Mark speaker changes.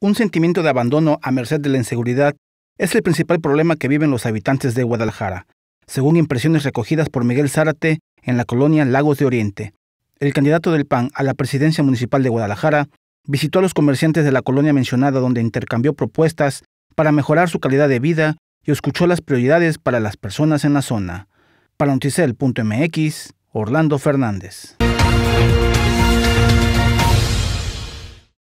Speaker 1: Un sentimiento de abandono a merced de la inseguridad es el principal problema que viven los habitantes de Guadalajara, según impresiones recogidas por Miguel Zárate en la colonia Lagos de Oriente. El candidato del PAN a la presidencia municipal de Guadalajara visitó a los comerciantes de la colonia mencionada donde intercambió propuestas para mejorar su calidad de vida y escuchó las prioridades para las personas en la zona. Para MX. Orlando Fernández.